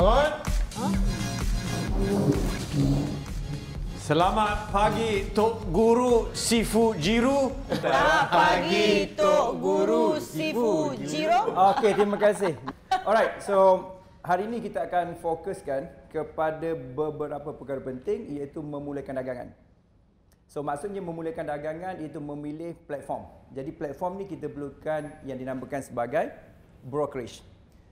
Bangun. Selamat pagi Tok Guru Sifu Jiru. Selamat pagi Tok Guru Sifu Jiru. Okey, terima kasih. Alright, so hari ini kita akan fokuskan kepada beberapa perkara penting iaitu memulakan dagangan. So maksudnya memulakan dagangan itu memilih platform. Jadi platform ni kita perlukan yang dinamakan sebagai brokerage.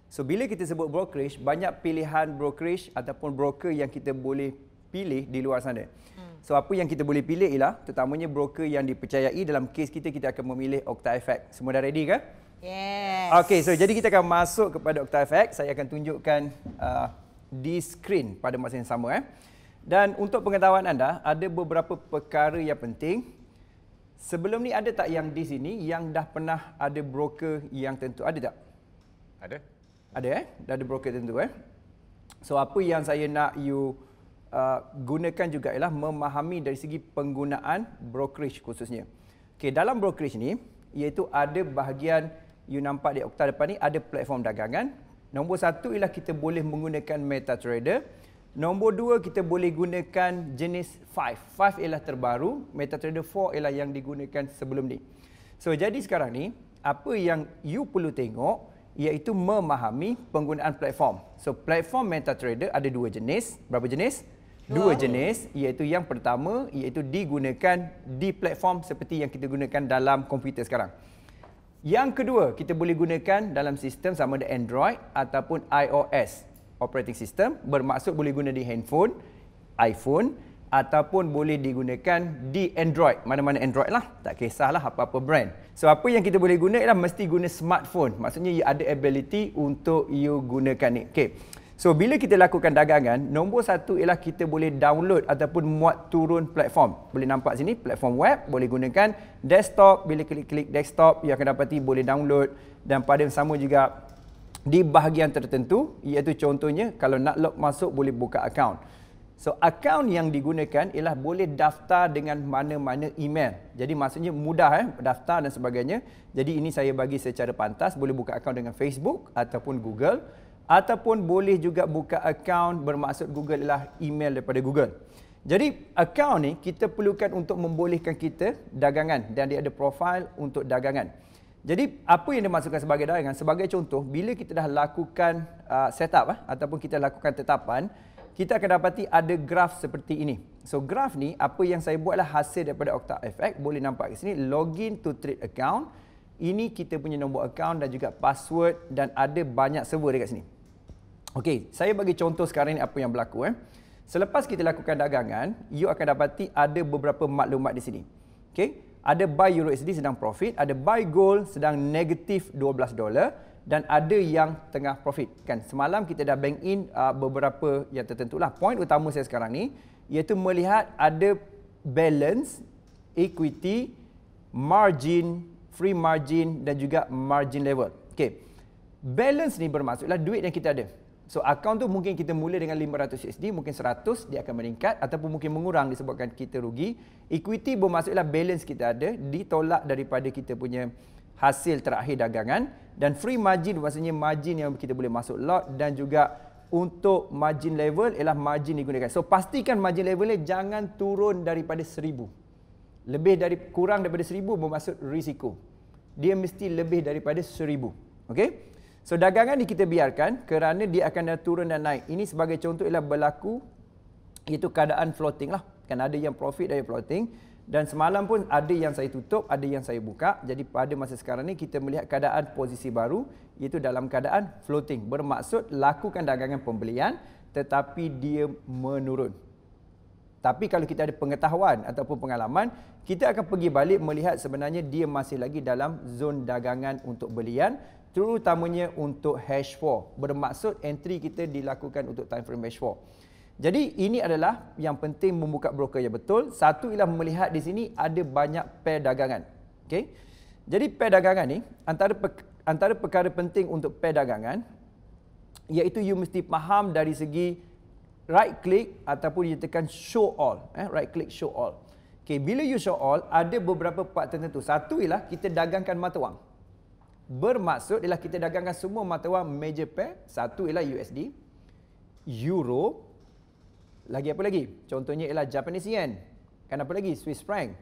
So bila kita sebut brokerage, banyak pilihan brokerage ataupun broker yang kita boleh pilih di luar sana. Hmm. So apa yang kita boleh pilih ialah terutamanya broker yang dipercayai dalam kes kita kita akan memilih OctaFX. Semua dah ready ke? Yes. Okay, so jadi kita akan masuk kepada OctaFX. Saya akan tunjukkan uh, di screen pada masa yang sama. Eh. Dan untuk pengetahuan anda, ada beberapa perkara yang penting. Sebelum ni ada tak yang di sini yang dah pernah ada broker yang tentu? Ada tak? Ada. Ada eh? Dah ada broker tentu eh? So apa yang saya nak you uh, gunakan juga ialah memahami dari segi penggunaan brokerage khususnya. Okay, dalam brokerage ni iaitu ada bahagian you nampak di Okta depan ni ada platform dagangan. Nombor satu ialah kita boleh menggunakan MetaTrader. Nombor dua kita boleh gunakan jenis 5. 5 ialah terbaru. MetaTrader 4 ialah yang digunakan sebelum ni. So jadi sekarang ni apa yang you perlu tengok iaitu memahami penggunaan platform. So platform MetaTrader ada dua jenis. Berapa jenis? Dua jenis iaitu yang pertama iaitu digunakan di platform seperti yang kita gunakan dalam komputer sekarang. Yang kedua kita boleh gunakan dalam sistem sama ada Android ataupun iOS operating system bermaksud boleh guna di handphone, iPhone ataupun boleh digunakan di Android. Mana-mana Android lah. Tak kisahlah apa-apa brand. So, apa yang kita boleh guna ialah mesti guna smartphone. Maksudnya, you ada ability untuk you gunakan ni. Okay. So, bila kita lakukan dagangan, nombor satu ialah kita boleh download ataupun muat turun platform. Boleh nampak sini, platform web. Boleh gunakan desktop. Bila klik-klik desktop, you akan dapati boleh download. Dan pada yang sama juga, di bahagian tertentu, iaitu contohnya, kalau nak log masuk, boleh buka account. So akaun yang digunakan ialah boleh daftar dengan mana-mana email. Jadi maksudnya mudah eh daftar dan sebagainya. Jadi ini saya bagi secara pantas boleh buka akaun dengan Facebook ataupun Google ataupun boleh juga buka akaun bermaksud Google ialah email daripada Google. Jadi akaun ni kita perlukan untuk membolehkan kita dagangan dan dia ada profil untuk dagangan. Jadi apa yang dimasukkan sebagai dagangan? Sebagai contoh, bila kita dah lakukan uh, setup uh, eh, ataupun kita lakukan tetapan, kita akan dapati ada graf seperti ini. So graf ni apa yang saya buatlah hasil daripada Okta FX boleh nampak kat sini login to trade account. Ini kita punya nombor account dan juga password dan ada banyak server dekat sini. Okey, saya bagi contoh sekarang ni apa yang berlaku eh. Selepas kita lakukan dagangan, you akan dapati ada beberapa maklumat di sini. Okey ada buy Euro EURUSD sedang profit, ada buy gold sedang negatif 12 dolar dan ada yang tengah profit. Kan semalam kita dah bank in uh, beberapa yang tertentu lah. Point utama saya sekarang ni iaitu melihat ada balance equity, margin, free margin dan juga margin level. Okey. Balance ni bermaksudlah duit yang kita ada. So akaun tu mungkin kita mula dengan 500 USD, mungkin 100 dia akan meningkat ataupun mungkin mengurang disebabkan kita rugi. Equity bermaksudlah balance kita ada ditolak daripada kita punya hasil terakhir dagangan dan free margin maksudnya margin yang kita boleh masuk lot dan juga untuk margin level ialah margin digunakan. So pastikan margin level ni jangan turun daripada 1000. Lebih dari kurang daripada 1000 bermaksud risiko. Dia mesti lebih daripada 1000. Okey? So dagangan ni kita biarkan kerana dia akan ada turun dan naik. Ini sebagai contoh ialah berlaku itu keadaan floating lah. Kan ada yang profit, ada yang floating. Dan semalam pun ada yang saya tutup, ada yang saya buka. Jadi pada masa sekarang ni kita melihat keadaan posisi baru iaitu dalam keadaan floating. Bermaksud lakukan dagangan pembelian tetapi dia menurun. Tapi kalau kita ada pengetahuan ataupun pengalaman, kita akan pergi balik melihat sebenarnya dia masih lagi dalam zon dagangan untuk belian terutamanya untuk hash 4 bermaksud entry kita dilakukan untuk time frame hash 4 jadi ini adalah yang penting membuka broker yang betul. Satu ialah melihat di sini ada banyak pair dagangan. Okay. Jadi pair dagangan ni antara pe- antara perkara penting untuk pair dagangan iaitu you mesti faham dari segi right click ataupun you tekan show all. Eh, right click show all. Okay. Bila you show all, ada beberapa part tertentu. Satu ialah kita dagangkan mata wang. Bermaksud ialah kita dagangkan semua mata wang major pair. Satu ialah USD, Euro, lagi apa lagi? Contohnya ialah Japanese Yen. Kan apa lagi? Swiss Franc.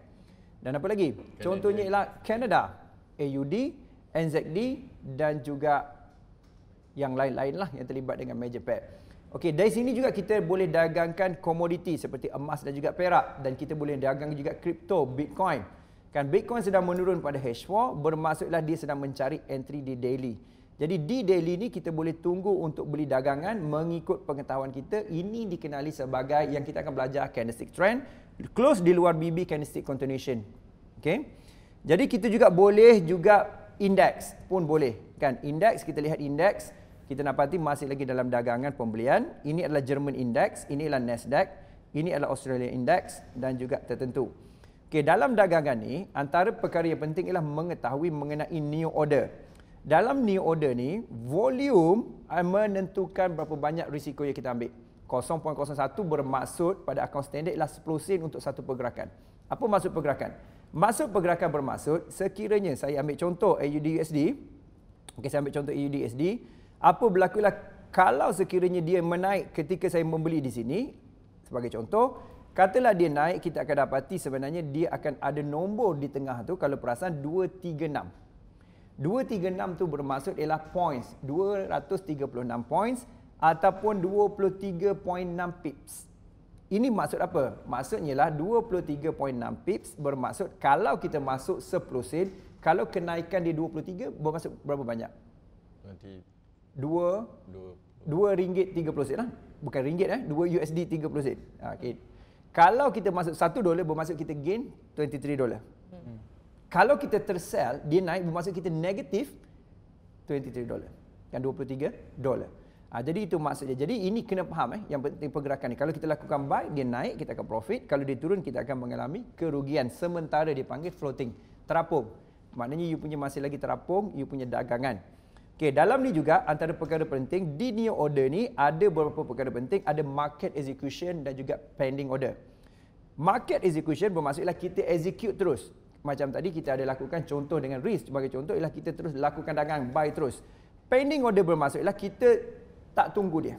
Dan apa lagi? Canada. Contohnya ialah Canada, AUD, NZD dan juga yang lain-lain lah yang terlibat dengan major pair. Okey, dari sini juga kita boleh dagangkan komoditi seperti emas dan juga perak dan kita boleh dagang juga kripto, Bitcoin. Kan Bitcoin sedang menurun pada H4 bermaksudlah dia sedang mencari entry di daily. Jadi di daily ni kita boleh tunggu untuk beli dagangan mengikut pengetahuan kita. Ini dikenali sebagai yang kita akan belajar candlestick trend close di luar BB candlestick continuation. Okay. Jadi kita juga boleh juga index pun boleh. Kan index kita lihat index kita dapati masih lagi dalam dagangan pembelian. Ini adalah German index, ini adalah Nasdaq, ini adalah Australia index dan juga tertentu. Okay dalam dagangan ni, antara perkara yang penting ialah mengetahui mengenai new order. Dalam new order ni, volume eh, menentukan berapa banyak risiko yang kita ambil. 0.01 bermaksud pada akaun standard ialah 10 sen untuk satu pergerakan. Apa maksud pergerakan? Maksud pergerakan bermaksud, sekiranya saya ambil contoh AUDUSD, okay, saya ambil contoh AUDUSD, apa lah kalau sekiranya dia menaik ketika saya membeli di sini, sebagai contoh, Katalah dia naik, kita akan dapati sebenarnya dia akan ada nombor di tengah tu kalau perasan 236. 236 tu bermaksud ialah points, 236 points ataupun 23.6 pips. Ini maksud apa? Maksudnya lah 23.6 pips bermaksud kalau kita masuk 10 sen, kalau kenaikan di 23 bermaksud berapa banyak? Nanti 2 2 ringgit 30 sen lah. Bukan ringgit eh, 2 USD 30 sen. Ah, Okey. Kalau kita masuk satu dolar bermaksud kita gain 23 dolar. Hmm. Kalau kita tersell dia naik bermaksud kita negatif 23 dolar. Kan 23 dolar. Ha, jadi itu maksudnya. Jadi ini kena faham eh yang penting pergerakan ni. Kalau kita lakukan buy dia naik kita akan profit, kalau dia turun kita akan mengalami kerugian sementara dia panggil floating, terapung. Maknanya you punya masih lagi terapung, you punya dagangan. Okey, dalam ni juga antara perkara penting di new order ni ada beberapa perkara penting, ada market execution dan juga pending order. Market execution bermaksudlah kita execute terus. Macam tadi kita ada lakukan contoh dengan risk sebagai contoh ialah kita terus lakukan dagang buy terus. Pending order bermaksudlah kita tak tunggu dia.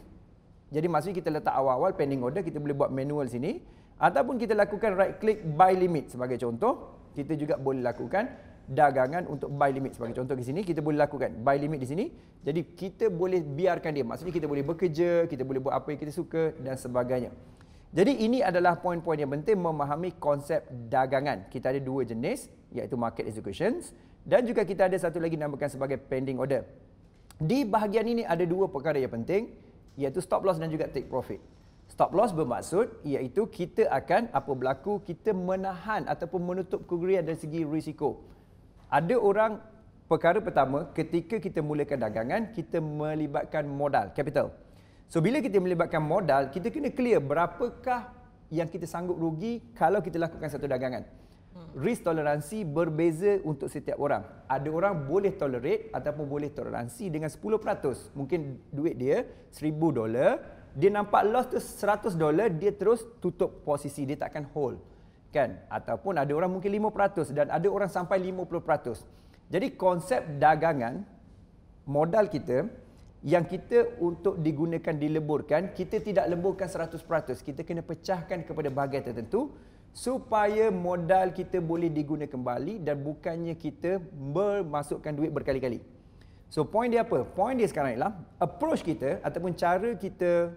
Jadi masih kita letak awal-awal pending order kita boleh buat manual sini ataupun kita lakukan right click buy limit sebagai contoh. Kita juga boleh lakukan dagangan untuk buy limit sebagai contoh di sini kita boleh lakukan buy limit di sini jadi kita boleh biarkan dia maksudnya kita boleh bekerja kita boleh buat apa yang kita suka dan sebagainya jadi ini adalah poin-poin yang penting memahami konsep dagangan kita ada dua jenis iaitu market executions dan juga kita ada satu lagi namakan sebagai pending order di bahagian ini ada dua perkara yang penting iaitu stop loss dan juga take profit Stop loss bermaksud iaitu kita akan apa berlaku kita menahan ataupun menutup kegurian dari segi risiko. Ada orang perkara pertama ketika kita mulakan dagangan kita melibatkan modal capital. So bila kita melibatkan modal kita kena clear berapakah yang kita sanggup rugi kalau kita lakukan satu dagangan. Hmm. Risk toleransi berbeza untuk setiap orang. Ada orang boleh tolerate ataupun boleh toleransi dengan 10%. Mungkin duit dia 1000 dolar, dia nampak loss tu 100 dolar, dia terus tutup posisi, dia takkan hold kan ataupun ada orang mungkin 5% dan ada orang sampai 50%. Jadi konsep dagangan modal kita yang kita untuk digunakan dileburkan, kita tidak leburkan 100%. Kita kena pecahkan kepada bahagian tertentu supaya modal kita boleh digunakan kembali dan bukannya kita memasukkan duit berkali-kali. So point dia apa? Point dia sekarang ialah approach kita ataupun cara kita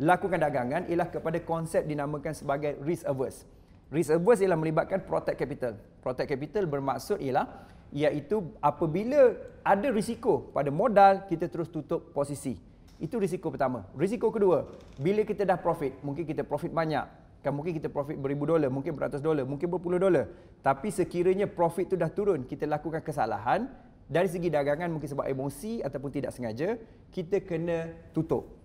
lakukan dagangan ialah kepada konsep dinamakan sebagai risk averse. Risk averse ialah melibatkan protect capital. Protect capital bermaksud ialah iaitu apabila ada risiko pada modal, kita terus tutup posisi. Itu risiko pertama. Risiko kedua, bila kita dah profit, mungkin kita profit banyak. Kan mungkin kita profit beribu dolar, mungkin beratus dolar, mungkin berpuluh dolar. Tapi sekiranya profit tu dah turun, kita lakukan kesalahan dari segi dagangan mungkin sebab emosi ataupun tidak sengaja, kita kena tutup.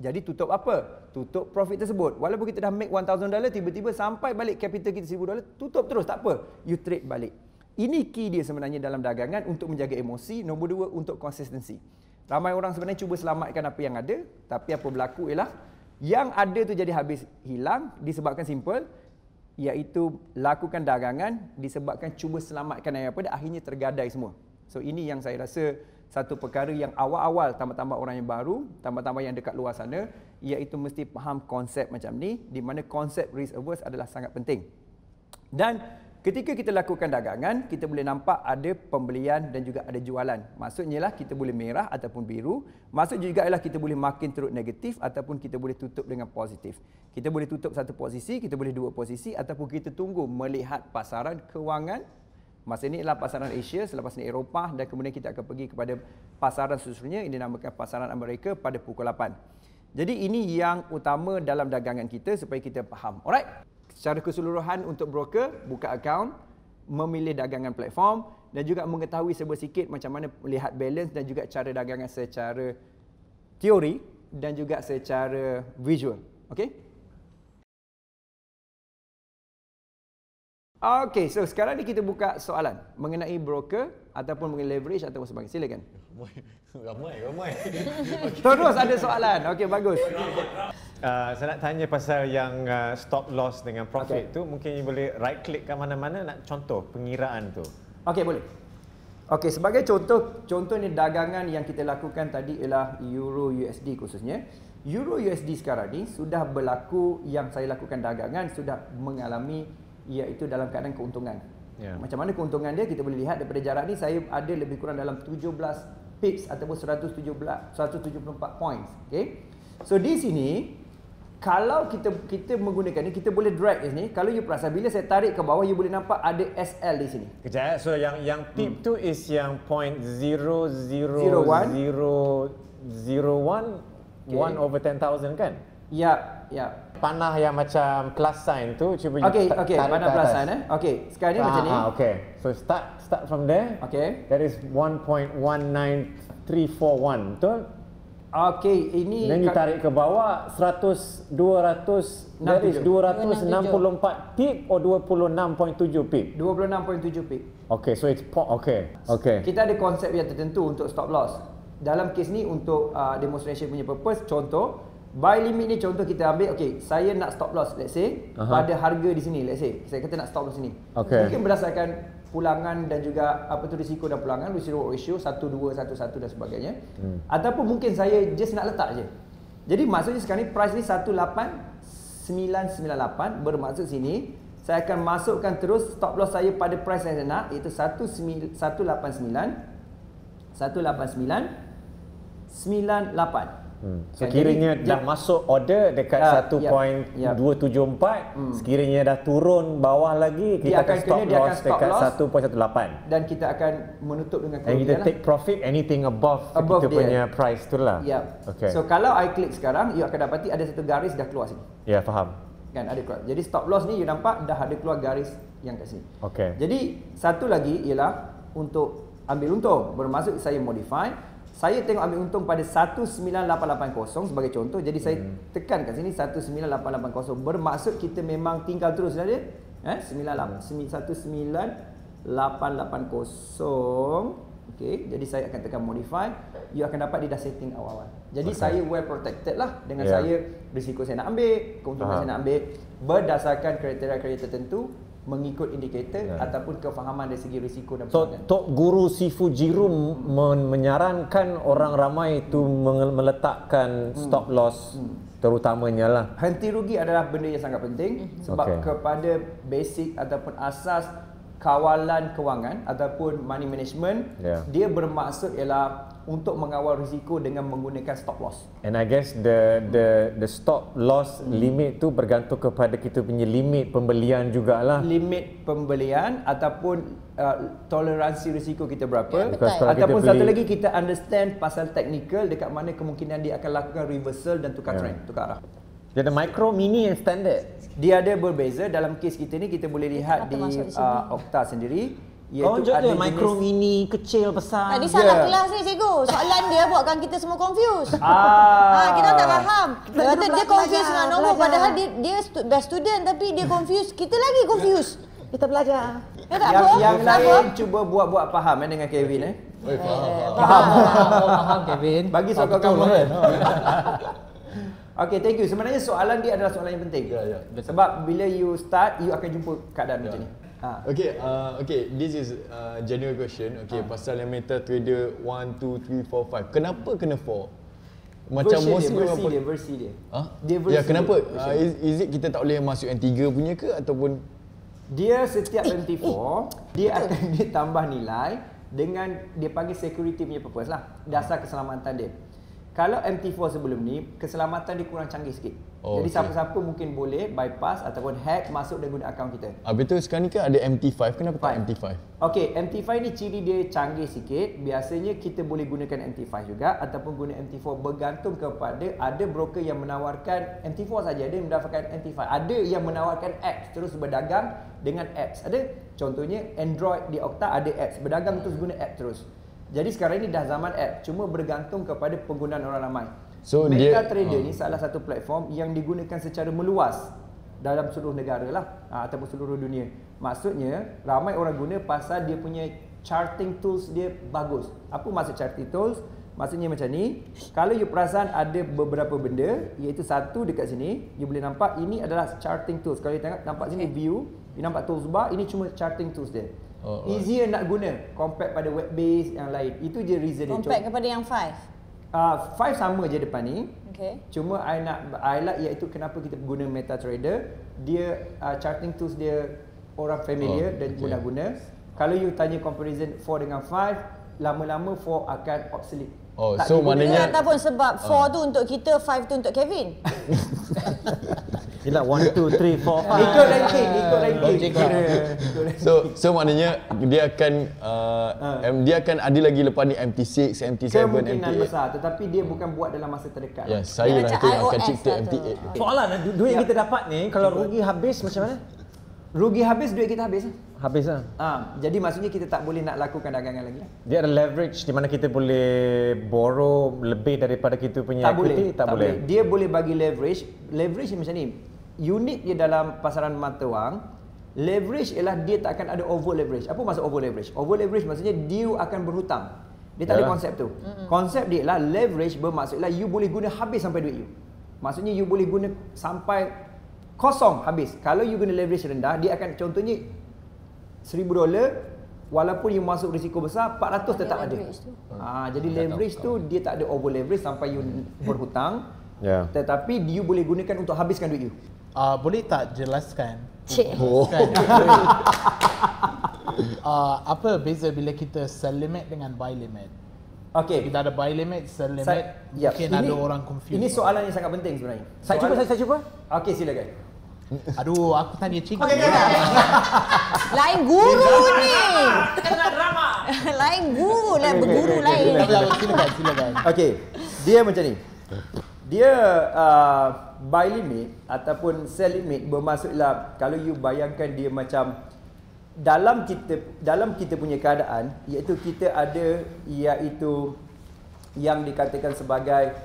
Jadi tutup apa? Tutup profit tersebut. Walaupun kita dah make 1000 dollar tiba-tiba sampai balik capital kita 1000 dollar, tutup terus tak apa. You trade balik. Ini key dia sebenarnya dalam dagangan untuk menjaga emosi, nombor dua untuk konsistensi. Ramai orang sebenarnya cuba selamatkan apa yang ada, tapi apa berlaku ialah yang ada tu jadi habis hilang disebabkan simple iaitu lakukan dagangan disebabkan cuba selamatkan apa dah akhirnya tergadai semua. So ini yang saya rasa satu perkara yang awal-awal tambah-tambah orang yang baru, tambah-tambah yang dekat luar sana, iaitu mesti faham konsep macam ni, di mana konsep risk averse adalah sangat penting. Dan ketika kita lakukan dagangan, kita boleh nampak ada pembelian dan juga ada jualan. Maksudnya lah kita boleh merah ataupun biru. Maksud juga ialah kita boleh makin teruk negatif ataupun kita boleh tutup dengan positif. Kita boleh tutup satu posisi, kita boleh dua posisi ataupun kita tunggu melihat pasaran kewangan Masa ini adalah pasaran Asia, selepas ini Eropah dan kemudian kita akan pergi kepada pasaran seterusnya ini dinamakan pasaran Amerika pada pukul 8. Jadi ini yang utama dalam dagangan kita supaya kita faham. Alright. Secara keseluruhan untuk broker, buka akaun, memilih dagangan platform dan juga mengetahui sebuah sikit macam mana melihat balance dan juga cara dagangan secara teori dan juga secara visual. Okay? Okey, so sekarang ni kita buka soalan mengenai broker ataupun mengenai leverage ataupun sebagainya. Silakan. Ramai, ramai. Terus ada soalan. Okey, bagus. Uh, saya nak tanya pasal yang uh, stop loss dengan profit okay. tu mungkin you boleh right click ke mana-mana nak contoh pengiraan tu. Okey, boleh. Okey, sebagai contoh, contoh ni dagangan yang kita lakukan tadi ialah Euro USD khususnya. Euro USD sekarang ni sudah berlaku yang saya lakukan dagangan sudah mengalami iaitu dalam keadaan keuntungan. Yeah. Macam mana keuntungan dia kita boleh lihat daripada jarak ni saya ada lebih kurang dalam 17 pips ataupun 117 174 points. Okay. So di sini kalau kita kita menggunakan ni kita boleh drag di sini. Kalau you perasa bila saya tarik ke bawah you boleh nampak ada SL di sini. Kejap eh. So yang yang pip hmm. tu is yang point 0001 0001 okay. 1 over 10000 kan? Ya, ya. Panah yang macam plus sign tu cuba okay, okay, tarik atas. Okay, panah plus sign eh. Okay, sekarang ni ah, macam ni. Okay, so start start from there. Okay. That is 1.19341, betul? Okay, ini... Then you tarik ke bawah, 100, 200, 67. that is 264 pip or 26.7 pip? 26.7 pip. Okay, so it's... Okay, okay. Kita ada konsep yang tertentu untuk stop loss. Dalam kes ni untuk uh, demonstration punya purpose, contoh, Buy limit ni contoh kita ambil okay, Saya nak stop loss let's say uh-huh. Pada harga di sini let's say Saya kata nak stop loss sini okay. Mungkin berdasarkan pulangan dan juga Apa tu risiko dan pulangan Risk reward ratio 1, 2, 1, 1 dan sebagainya hmm. Ataupun mungkin saya just nak letak je Jadi maksudnya sekarang ni price ni 18998 Bermaksud sini Saya akan masukkan terus stop loss saya pada price yang saya nak Iaitu 189 189 98 Hmm. Kan, so, sekiranya jadi, dah jadi, masuk order dekat ah, ya, 1.274 ya, ya. hmm. sekiranya dah turun bawah lagi kita akan, stop kena, loss akan stop dekat loss 1.18 dan kita akan menutup dengan kerugian and lah. kita take profit anything above, above kita dia. punya price tu lah ya. okay. so kalau I click sekarang you akan dapati ada satu garis dah keluar sini ya faham kan ada keluar jadi stop loss ni you nampak dah ada keluar garis yang kat sini okay. jadi satu lagi ialah untuk ambil untung bermaksud saya modify saya tengok ambil untung pada 19880 sebagai contoh. Jadi hmm. saya tekan kat sini 19880 bermaksud kita memang tinggal terus saja. Lah eh 98 19880. Ya. Okey, jadi saya akan tekan modify. You akan dapat di dah setting awal-awal. Jadi okay. saya well protected lah dengan yeah. saya risiko saya nak ambil, keuntungan Aha. saya nak ambil berdasarkan kriteria-kriteria tertentu mengikut indikator yeah. ataupun kefahaman dari segi risiko dan pengadaan. So, Tok Guru Sifu Jirum hmm. men- menyarankan orang ramai itu hmm. menge- meletakkan hmm. stop loss hmm. terutamanya lah. Henti rugi adalah benda yang sangat penting sebab okay. kepada basic ataupun asas kawalan kewangan ataupun money management yeah. dia bermaksud ialah untuk mengawal risiko dengan menggunakan stop loss. And I guess the the the stop loss hmm. limit tu bergantung kepada kita punya limit pembelian jugalah. Limit pembelian ataupun uh, toleransi risiko kita berapa yeah, ataupun kita satu lagi kita understand pasal technical dekat mana kemungkinan dia akan lakukan reversal dan tukar yeah. trend, tukar arah. Jadi ada micro, mini and standard. Dia ada berbeza. Dalam kes kita ni kita boleh lihat di, di uh, Okta sendiri. Iaitu Kau ada jenis... mini, kecil, besar. Tadi ah, salah yeah. kelas ni cikgu. Soalan dia buatkan kita semua confused. Ah. Ha, kita tak faham. Dia kata dia confused dengan nombor belajar. padahal dia, dia best student tapi dia confused. Kita lagi confused. Kita belajar. Ya, tak yang, apa? lain apa? cuba buat-buat faham eh, dengan Kevin. Okay. Eh. Oi, faham. Eh, faham. faham. faham. faham. Kevin. Bagi sokong kamu. Eh. Okay, thank you. Sebenarnya soalan dia adalah soalan yang penting. Ya, ya. Sebab bila you start, you akan jumpa keadaan ya. macam ni. Ha. Okay, uh, okay. This is a general question. Okay, ha. pasal yang meta trader 1, 2, 3, 4, 5. Kenapa kena 4? Macam versi dia, versi dia, versi dia. Ha? Dia ya, versi Ya, kenapa? Dia. Uh, is, is it kita tak boleh masuk yang tiga punya ke ataupun? Dia setiap 24, eh, eh. dia Betul. akan ditambah nilai dengan dia panggil security punya purpose lah. Dasar keselamatan dia. Kalau MT4 sebelum ni, keselamatan dia kurang canggih sikit. Oh, Jadi okay. siapa-siapa mungkin boleh bypass ataupun hack masuk dan guna akaun kita. Habis ah, tu sekarang ni kan ada MT5, kenapa tak MT5? Okey, MT5 ni ciri dia canggih sikit. Biasanya kita boleh gunakan MT5 juga ataupun guna MT4 bergantung kepada ada broker yang menawarkan MT4 saja ada yang mendapatkan MT5. Ada yang menawarkan apps terus berdagang dengan apps. Ada contohnya Android di Okta ada apps, berdagang terus guna apps terus. Jadi sekarang ini dah zaman app, cuma bergantung kepada penggunaan orang ramai. So MetaTrader ini hmm. ni salah satu platform yang digunakan secara meluas dalam seluruh negara lah ha, ataupun seluruh dunia. Maksudnya ramai orang guna pasal dia punya charting tools dia bagus. Apa maksud charting tools? Maksudnya macam ni, kalau you perasan ada beberapa benda, iaitu satu dekat sini, you boleh nampak ini adalah charting tools. Kalau you tengok, nampak sini view, you nampak tools bar, ini cuma charting tools dia oh, right. nak guna compact pada web base yang lain itu je reason compared dia compared kepada yang five uh, five sama je depan ni okay. cuma I nak I like iaitu kenapa kita guna Meta Trader? dia uh, charting tools dia orang familiar oh, dan okay. mudah guna kalau you tanya comparison 4 dengan 5 lama-lama 4 akan obsolete oh tak so maknanya ataupun sebab 4 uh. Ah. tu untuk kita 5 tu untuk Kevin Ila one two three four five. Ikut ranking Ikut ranking So So maknanya Dia akan ha. uh, uh. Dia akan ada lagi lepas ni MT6, MT7, Kemungkinan MT8 besar Tetapi dia bukan buat dalam masa terdekat Ya yes, lah. saya lah yang akan cipta lah MT8 Soalan eh, du- Duit yang ya. kita dapat ni Kalau rugi habis macam mana? Rugi habis duit kita habis lah. Habis lah. Ha, jadi maksudnya kita tak boleh nak lakukan dagangan lagi. Dia ada leverage di mana kita boleh borrow lebih daripada kita punya tak equity. Boleh. Tak, tak boleh. boleh. Dia boleh bagi leverage. Leverage macam ni unik dia dalam pasaran mata wang leverage ialah dia tak akan ada over leverage apa maksud over leverage over leverage maksudnya dia akan berhutang dia tak ada konsep tu konsep dia ialah leverage bermaksud ialah you boleh guna habis sampai duit you maksudnya you boleh guna sampai kosong habis kalau you guna leverage rendah dia akan contohnya seribu dolar walaupun you masuk risiko besar 400 tetap ada ha, jadi leverage tu ah, dia tak ada over leverage sampai you berhutang Yeah. Tetapi you boleh gunakan untuk habiskan duit you. Uh, boleh tak jelaskan? Cik. Oh. uh, apa beza bila kita sell limit dengan buy limit? Okay. Kita ada buy limit, sell limit. Sa- ya. mungkin yep. ada orang confused. Ini soalan yang sangat penting sebenarnya. Soalan. Saya cuba, saya, saya cuba. Okay, silakan. Aduh, aku tanya cikgu. Okay, okay, okay. lain guru ni. lain guru, lain berguru lain. Silakan, silakan. Okay, dia macam ni dia uh, buy limit ataupun sell limit bermaksudlah kalau you bayangkan dia macam dalam kita dalam kita punya keadaan iaitu kita ada iaitu yang dikatakan sebagai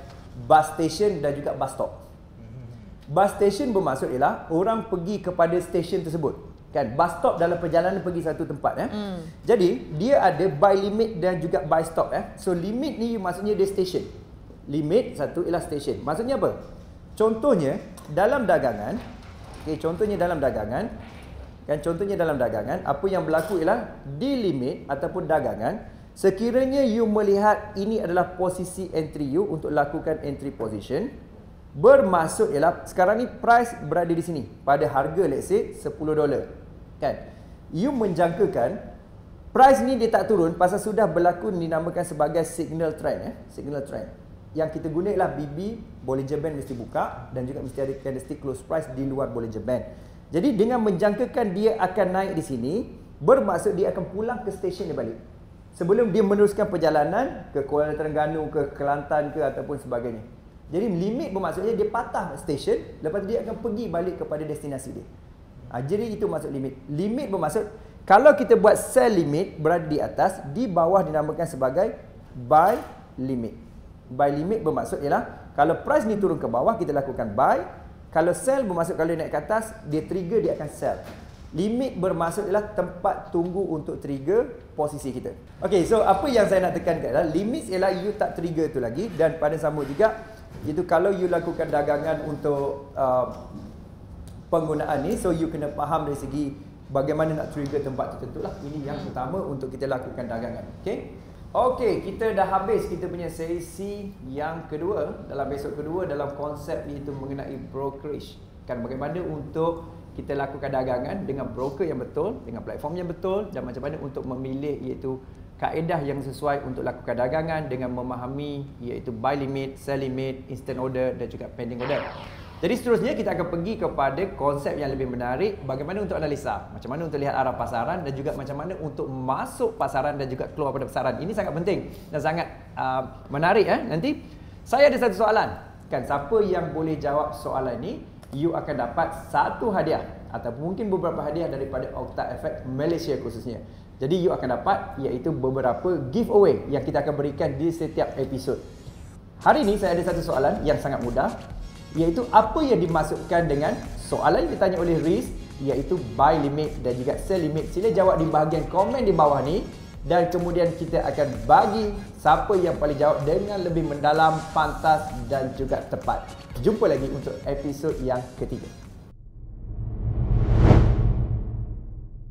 bus station dan juga bus stop. Hmm. Bus station bermaksud ialah orang pergi kepada stesen tersebut. Kan bus stop dalam perjalanan pergi satu tempat eh. Mm. Jadi dia ada buy limit dan juga buy stop eh. So limit ni maksudnya dia station limit satu elastation. Maksudnya apa? Contohnya dalam dagangan, okey contohnya dalam dagangan kan contohnya dalam dagangan apa yang berlaku ialah di limit ataupun dagangan sekiranya you melihat ini adalah posisi entry you untuk lakukan entry position bermaksud ialah sekarang ni price berada di sini pada harga let's say 10 dolar kan you menjangkakan price ni dia tak turun pasal sudah berlaku dinamakan sebagai signal trend eh signal trend yang kita guna ialah BB boleh Band mesti buka dan juga mesti ada candlestick close price di luar boleh Band. Jadi dengan menjangkakan dia akan naik di sini, bermaksud dia akan pulang ke stesen dia balik. Sebelum dia meneruskan perjalanan ke Kuala Terengganu, ke Kelantan ke ataupun sebagainya. Jadi limit bermaksudnya dia patah stesen, lepas dia akan pergi balik kepada destinasi dia. Ha, jadi itu maksud limit. Limit bermaksud kalau kita buat sell limit berada di atas, di bawah dinamakan sebagai buy limit. Buy limit bermaksud ialah kalau price ni turun ke bawah kita lakukan buy, kalau sell bermaksud kalau naik ke atas dia trigger dia akan sell. Limit bermaksud ialah tempat tunggu untuk trigger posisi kita. Okay, so apa yang saya nak tekankan adalah limit ialah you tak trigger tu lagi dan pada sama juga itu kalau you lakukan dagangan untuk uh, penggunaan ni so you kena faham dari segi bagaimana nak trigger tempat tertentu lah. Ini yang pertama untuk kita lakukan dagangan. Okay. Okey, kita dah habis kita punya sesi yang kedua dalam besok kedua dalam konsep iaitu mengenai brokerage. Kan bagaimana untuk kita lakukan dagangan dengan broker yang betul, dengan platform yang betul dan macam mana untuk memilih iaitu kaedah yang sesuai untuk lakukan dagangan dengan memahami iaitu buy limit, sell limit, instant order dan juga pending order. Jadi seterusnya kita akan pergi kepada konsep yang lebih menarik bagaimana untuk analisa, macam mana untuk lihat arah pasaran dan juga macam mana untuk masuk pasaran dan juga keluar pada pasaran. Ini sangat penting dan sangat uh, menarik eh nanti. Saya ada satu soalan. Kan siapa yang boleh jawab soalan ini, you akan dapat satu hadiah atau mungkin beberapa hadiah daripada Octa Effect Malaysia khususnya. Jadi you akan dapat iaitu beberapa giveaway yang kita akan berikan di setiap episod. Hari ini saya ada satu soalan yang sangat mudah iaitu apa yang dimasukkan dengan soalan yang ditanya oleh Riz iaitu buy limit dan juga sell limit. Sila jawab di bahagian komen di bawah ni dan kemudian kita akan bagi siapa yang paling jawab dengan lebih mendalam, pantas dan juga tepat. Jumpa lagi untuk episod yang ketiga.